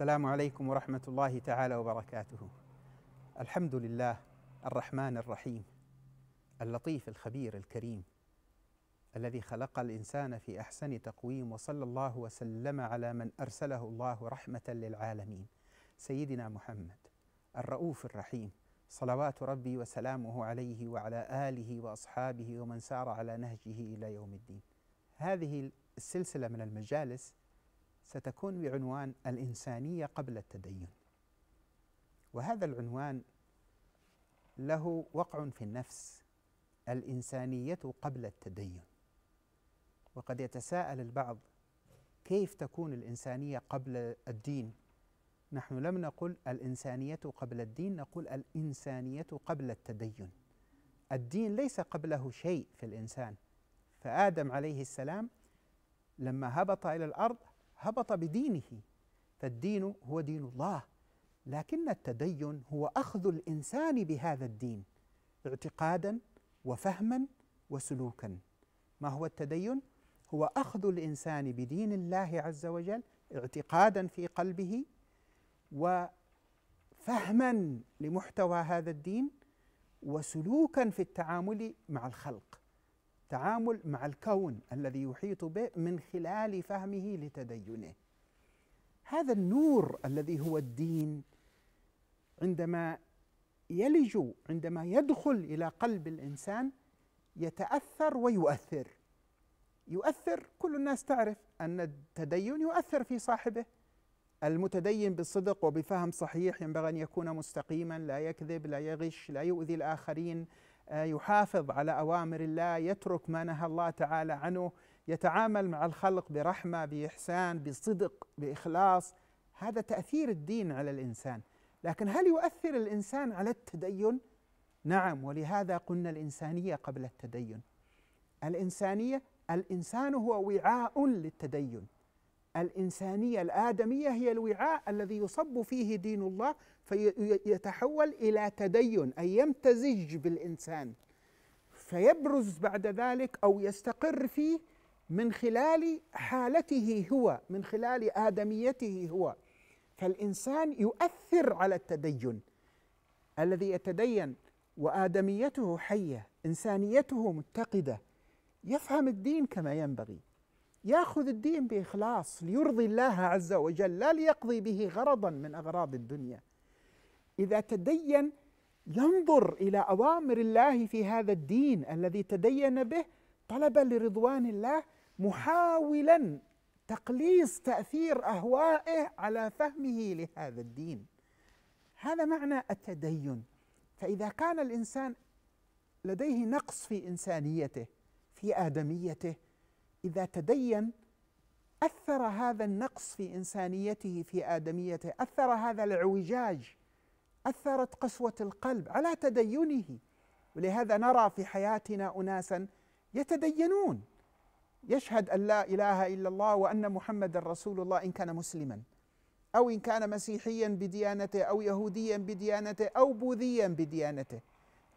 السلام عليكم ورحمة الله تعالى وبركاته. الحمد لله الرحمن الرحيم اللطيف الخبير الكريم الذي خلق الإنسان في أحسن تقويم وصلى الله وسلم على من أرسله الله رحمة للعالمين سيدنا محمد الرؤوف الرحيم صلوات ربي وسلامه عليه وعلى آله وأصحابه ومن سار على نهجه إلى يوم الدين. هذه السلسلة من المجالس ستكون بعنوان الإنسانية قبل التدين وهذا العنوان له وقع في النفس الإنسانية قبل التدين وقد يتساءل البعض كيف تكون الإنسانية قبل الدين نحن لم نقل الإنسانية قبل الدين نقول الإنسانية قبل التدين الدين ليس قبله شيء في الإنسان فآدم عليه السلام لما هبط إلى الأرض هبط بدينه فالدين هو دين الله لكن التدين هو اخذ الانسان بهذا الدين اعتقادا وفهما وسلوكا ما هو التدين هو اخذ الانسان بدين الله عز وجل اعتقادا في قلبه وفهما لمحتوى هذا الدين وسلوكا في التعامل مع الخلق تعامل مع الكون الذي يحيط به من خلال فهمه لتدينه هذا النور الذي هو الدين عندما يلج عندما يدخل الى قلب الانسان يتاثر ويؤثر يؤثر كل الناس تعرف ان التدين يؤثر في صاحبه المتدين بالصدق وبفهم صحيح ينبغي ان يكون مستقيما لا يكذب لا يغش لا يؤذي الاخرين آه، يحافظ على أوامر الله يترك ما نهى الله تعالى عنه يتعامل مع الخلق برحمة بإحسان بصدق بإخلاص هذا تأثير الدين على الإنسان لكن هل يؤثر الإنسان على التدين؟ نعم ولهذا قلنا الإنسانية قبل التدين الإنسانية الإنسان هو وعاء للتدين الإنسانية الآدمية هي الوعاء الذي يصب فيه دين الله فيتحول إلى تدين أي يمتزج بالإنسان فيبرز بعد ذلك أو يستقر فيه من خلال حالته هو من خلال آدميته هو فالإنسان يؤثر على التدين الذي يتدين وآدميته حية إنسانيته متقدة يفهم الدين كما ينبغي ياخذ الدين باخلاص ليرضي الله عز وجل لا ليقضي به غرضا من اغراض الدنيا اذا تدين ينظر الى اوامر الله في هذا الدين الذي تدين به طلبا لرضوان الله محاولا تقليص تاثير اهوائه على فهمه لهذا الدين هذا معنى التدين فاذا كان الانسان لديه نقص في انسانيته في ادميته إذا تدين أثر هذا النقص في إنسانيته في آدميته أثر هذا العوجاج أثرت قسوة القلب على تدينه ولهذا نرى في حياتنا أناسا يتدينون يشهد أن لا إله إلا الله وأن محمد رسول الله إن كان مسلما أو إن كان مسيحيا بديانته أو يهوديا بديانته أو بوذيا بديانته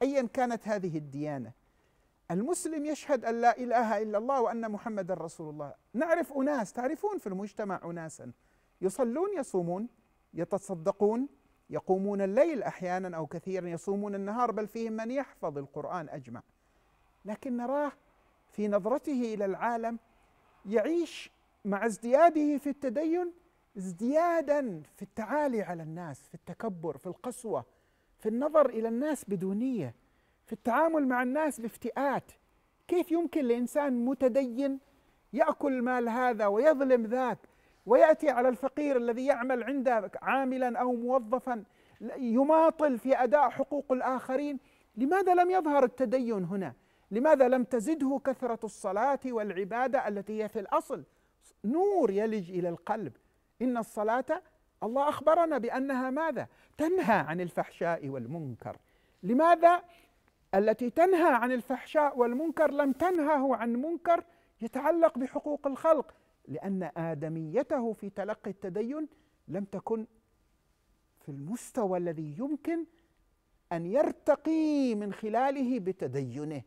أيا كانت هذه الديانة المسلم يشهد أن لا إله إلا الله وأن محمد رسول الله نعرف أناس تعرفون في المجتمع أناسا يصلون يصومون يتصدقون يقومون الليل أحيانا أو كثيرا يصومون النهار بل فيهم من يحفظ القرآن أجمع لكن نراه في نظرته إلى العالم يعيش مع ازدياده في التدين ازديادا في التعالي على الناس في التكبر في القسوة في النظر إلى الناس بدونية في التعامل مع الناس بافتئات كيف يمكن لإنسان متدين يأكل مال هذا ويظلم ذاك ويأتي على الفقير الذي يعمل عنده عاملا أو موظفا يماطل في أداء حقوق الآخرين لماذا لم يظهر التدين هنا لماذا لم تزده كثرة الصلاة والعبادة التي هي في الأصل نور يلج إلى القلب إن الصلاة الله أخبرنا بأنها ماذا تنهى عن الفحشاء والمنكر لماذا التي تنهى عن الفحشاء والمنكر لم تنهه عن منكر يتعلق بحقوق الخلق لأن آدميته في تلقي التدين لم تكن في المستوى الذي يمكن أن يرتقي من خلاله بتدينه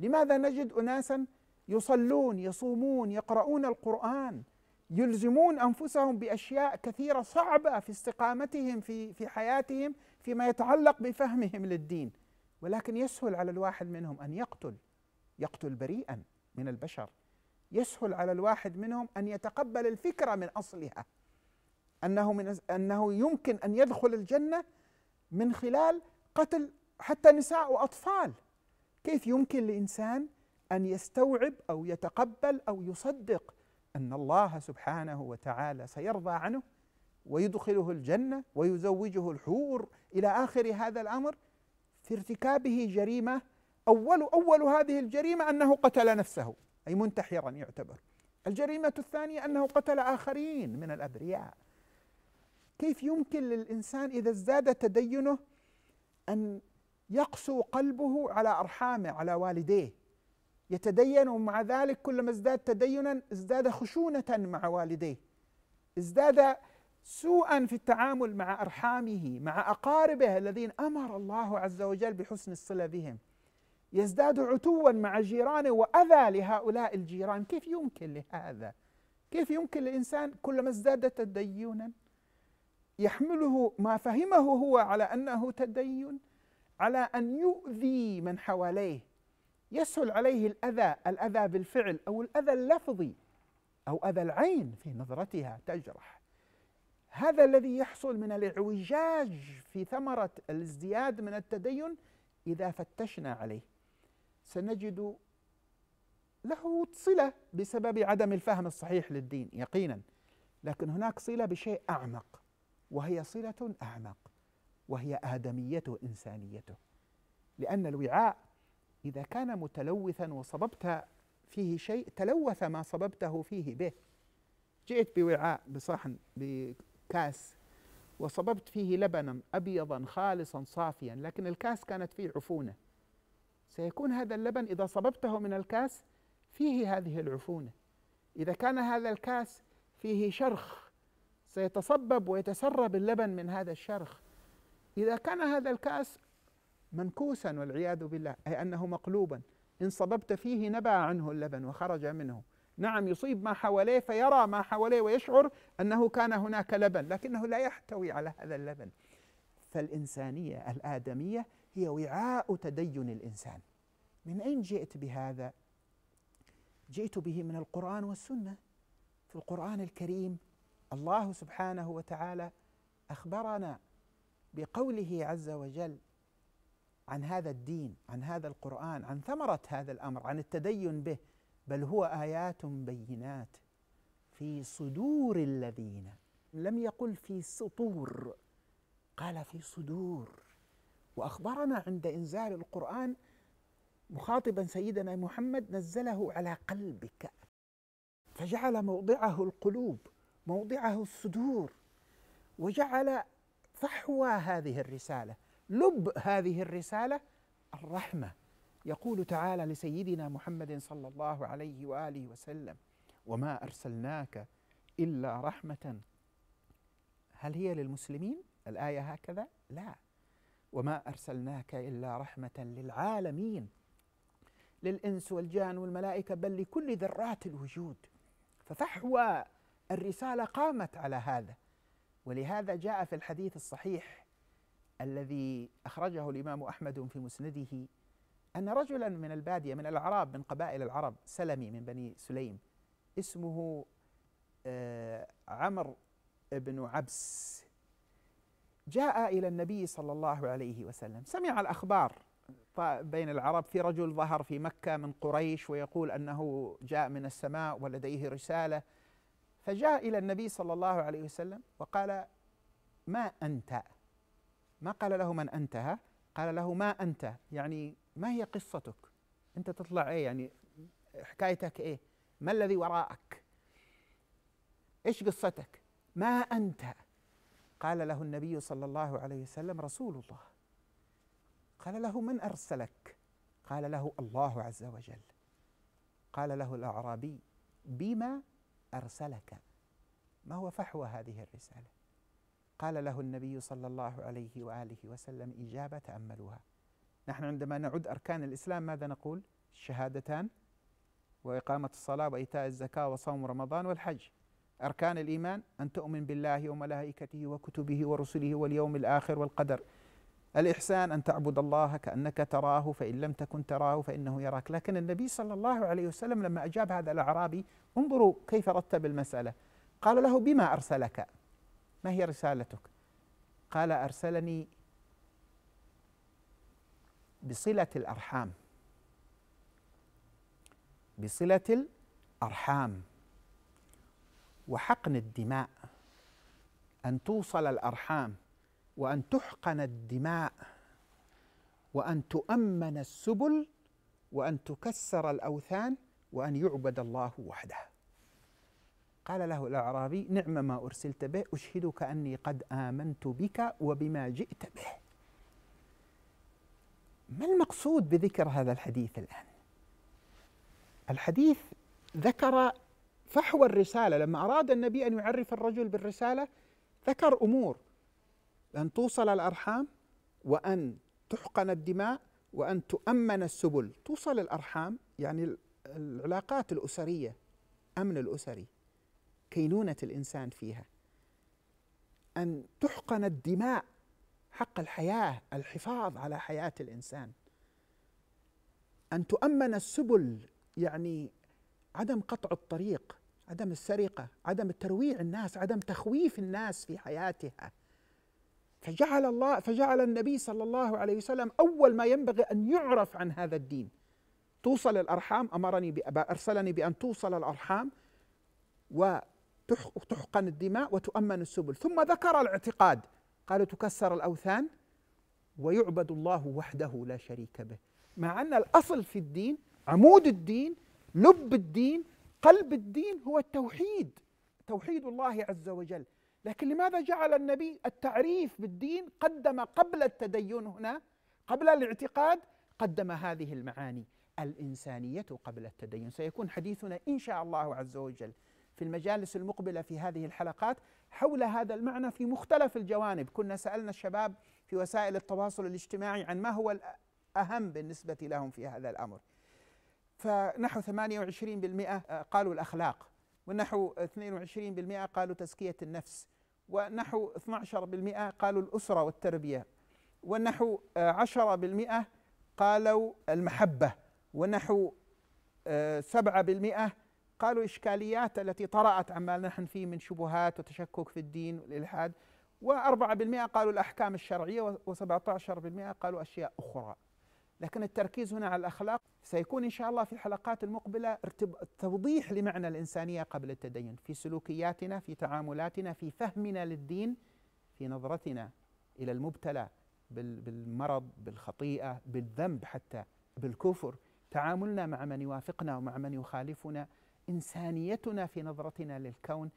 لماذا نجد أناسا يصلون يصومون يقرؤون القرآن يلزمون أنفسهم بأشياء كثيرة صعبة في استقامتهم في في حياتهم فيما يتعلق بفهمهم للدين ولكن يسهل على الواحد منهم ان يقتل يقتل بريئا من البشر يسهل على الواحد منهم ان يتقبل الفكره من اصلها انه من انه يمكن ان يدخل الجنه من خلال قتل حتى نساء واطفال كيف يمكن لانسان ان يستوعب او يتقبل او يصدق ان الله سبحانه وتعالى سيرضى عنه ويدخله الجنه ويزوجه الحور الى اخر هذا الامر في ارتكابه جريمة أول أول هذه الجريمة أنه قتل نفسه أي منتحرا يعتبر الجريمة الثانية أنه قتل آخرين من الأبرياء كيف يمكن للإنسان إذا ازداد تدينه أن يقسو قلبه على أرحامه على والديه يتدين ومع ذلك كلما ازداد تدينا ازداد خشونة مع والديه ازداد سوءا في التعامل مع ارحامه مع اقاربه الذين امر الله عز وجل بحسن الصله بهم يزداد عتوا مع جيرانه واذى لهؤلاء الجيران كيف يمكن لهذا كيف يمكن للانسان كلما ازداد تدينا يحمله ما فهمه هو على انه تدين على ان يؤذي من حواليه يسهل عليه الاذى الاذى بالفعل او الاذى اللفظي او اذى العين في نظرتها تجرح هذا الذي يحصل من الاعوجاج في ثمرة الازدياد من التدين إذا فتشنا عليه سنجد له صلة بسبب عدم الفهم الصحيح للدين يقينا لكن هناك صلة بشيء أعمق وهي صلة أعمق وهي آدميته إنسانيته لأن الوعاء إذا كان متلوثا وصببت فيه شيء تلوث ما صببته فيه به جئت بوعاء بصحن كاس وصببت فيه لبنا أبيضا خالصا صافيا لكن الكاس كانت فيه عفونة سيكون هذا اللبن إذا صببته من الكاس فيه هذه العفونة إذا كان هذا الكاس فيه شرخ سيتصبب ويتسرب اللبن من هذا الشرخ إذا كان هذا الكأس منكوسا والعياذ بالله أي أنه مقلوبا إن صببت فيه نبع عنه اللبن وخرج منه نعم يصيب ما حواليه فيرى ما حواليه ويشعر انه كان هناك لبن لكنه لا يحتوي على هذا اللبن فالانسانيه الادميه هي وعاء تدين الانسان من اين جئت بهذا جئت به من القران والسنه في القران الكريم الله سبحانه وتعالى اخبرنا بقوله عز وجل عن هذا الدين عن هذا القران عن ثمره هذا الامر عن التدين به بل هو ايات بينات في صدور الذين لم يقل في سطور قال في صدور واخبرنا عند انزال القران مخاطبا سيدنا محمد نزله على قلبك فجعل موضعه القلوب موضعه الصدور وجعل فحوى هذه الرساله لب هذه الرساله الرحمه يقول تعالى لسيدنا محمد صلى الله عليه واله وسلم وما ارسلناك الا رحمه هل هي للمسلمين الايه هكذا لا وما ارسلناك الا رحمه للعالمين للانس والجان والملائكه بل لكل ذرات الوجود ففحوى الرساله قامت على هذا ولهذا جاء في الحديث الصحيح الذي اخرجه الامام احمد في مسنده أن رجلا من البادية من الأعراب من قبائل العرب سلمي من بني سليم اسمه آه، عمر بن عبس جاء إلى النبي صلى الله عليه وسلم سمع الأخبار بين العرب في رجل ظهر في مكة من قريش ويقول أنه جاء من السماء ولديه رسالة فجاء إلى النبي صلى الله عليه وسلم وقال ما أنت ما قال له من أنت ها قال له ما أنت يعني ما هي قصتك انت تطلع ايه يعني حكايتك ايه ما الذي وراءك ايش قصتك ما انت قال له النبي صلى الله عليه وسلم رسول الله قال له من ارسلك قال له الله عز وجل قال له الاعرابي بما ارسلك ما هو فحوى هذه الرساله قال له النبي صلى الله عليه واله وسلم اجابه تاملوها نحن عندما نعد أركان الإسلام ماذا نقول الشهادتان وإقامة الصلاة وإيتاء الزكاة وصوم رمضان والحج أركان الإيمان أن تؤمن بالله وملائكته وكتبه ورسله واليوم الآخر والقدر الإحسان أن تعبد الله كأنك تراه فإن لم تكن تراه فإنه يراك لكن النبي صلى الله عليه وسلم لما أجاب هذا الأعرابي انظروا كيف رتب المسألة قال له بما أرسلك ما هي رسالتك قال أرسلني بصلة الأرحام بصلة الأرحام وحقن الدماء أن توصل الأرحام وأن تحقن الدماء وأن تؤمن السبل وأن تكسر الأوثان وأن يعبد الله وحده قال له الأعرابي نعم ما أرسلت به أشهدك أني قد آمنت بك وبما جئت به ما المقصود بذكر هذا الحديث الآن؟ الحديث ذكر فحوى الرسالة لما أراد النبي أن يعرف الرجل بالرسالة ذكر أمور أن توصل الأرحام وأن تحقن الدماء وأن تؤمن السبل توصل الأرحام يعني العلاقات الأسرية أمن الأسري كينونة الإنسان فيها أن تحقن الدماء حق الحياه الحفاظ على حياه الانسان ان تؤمن السبل يعني عدم قطع الطريق عدم السرقه عدم الترويع الناس عدم تخويف الناس في حياتها فجعل الله فجعل النبي صلى الله عليه وسلم اول ما ينبغي ان يعرف عن هذا الدين توصل الارحام امرني ارسلني بان توصل الارحام وتحقن الدماء وتؤمن السبل ثم ذكر الاعتقاد قالوا تكسر الأوثان ويعبد الله وحده لا شريك به مع أن الأصل في الدين عمود الدين لب الدين قلب الدين هو التوحيد توحيد الله عز وجل لكن لماذا جعل النبي التعريف بالدين قدم قبل التدين هنا قبل الاعتقاد قدم هذه المعاني الإنسانية قبل التدين سيكون حديثنا إن شاء الله عز وجل في المجالس المقبلة في هذه الحلقات حول هذا المعنى في مختلف الجوانب كنا سألنا الشباب في وسائل التواصل الاجتماعي عن ما هو الأهم بالنسبة لهم في هذا الأمر فنحو 28% قالوا الأخلاق ونحو 22% قالوا تزكية النفس ونحو 12% قالوا الأسرة والتربية ونحو 10% قالوا المحبة ونحو 7% آه، قالوا إشكاليات التي طرأت عما نحن فيه من شبهات وتشكك في الدين والإلحاد و4% قالوا الأحكام الشرعية و17% قالوا أشياء أخرى لكن التركيز هنا على الأخلاق سيكون إن شاء الله في الحلقات المقبلة توضيح لمعنى الإنسانية قبل التدين في سلوكياتنا في تعاملاتنا في فهمنا للدين في نظرتنا إلى المبتلى بالمرض بالخطيئة بالذنب حتى بالكفر تعاملنا مع من يوافقنا ومع من يخالفنا انسانيتنا في نظرتنا للكون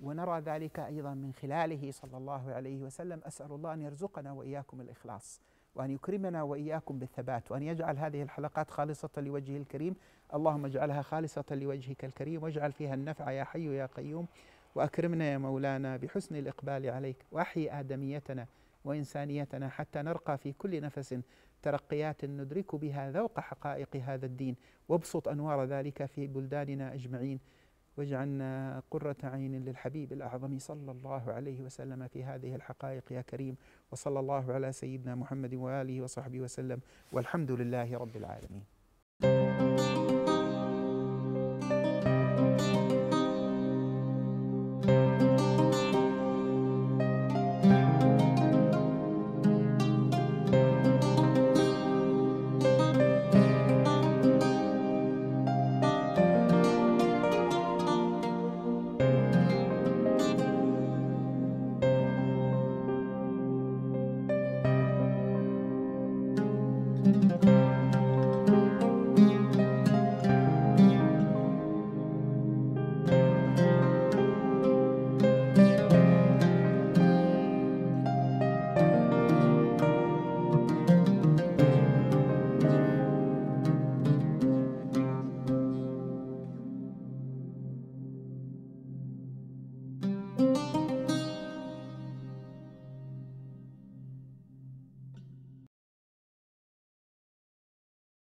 ونرى ذلك ايضا من خلاله صلى الله عليه وسلم اسال الله ان يرزقنا واياكم الاخلاص وأن يكرمنا وإياكم بالثبات وأن يجعل هذه الحلقات خالصة لوجهه الكريم اللهم اجعلها خالصة لوجهك الكريم واجعل فيها النفع يا حي يا قيوم وأكرمنا يا مولانا بحسن الإقبال عليك وأحيي آدميتنا وإنسانيتنا حتى نرقى في كل نفس ترقيات ندرك بها ذوق حقائق هذا الدين وابسط أنوار ذلك في بلداننا أجمعين واجعلنا قرة عين للحبيب الأعظم صلى الله عليه وسلم في هذه الحقائق يا كريم وصلى الله على سيدنا محمد وآله وصحبه وسلم والحمد لله رب العالمين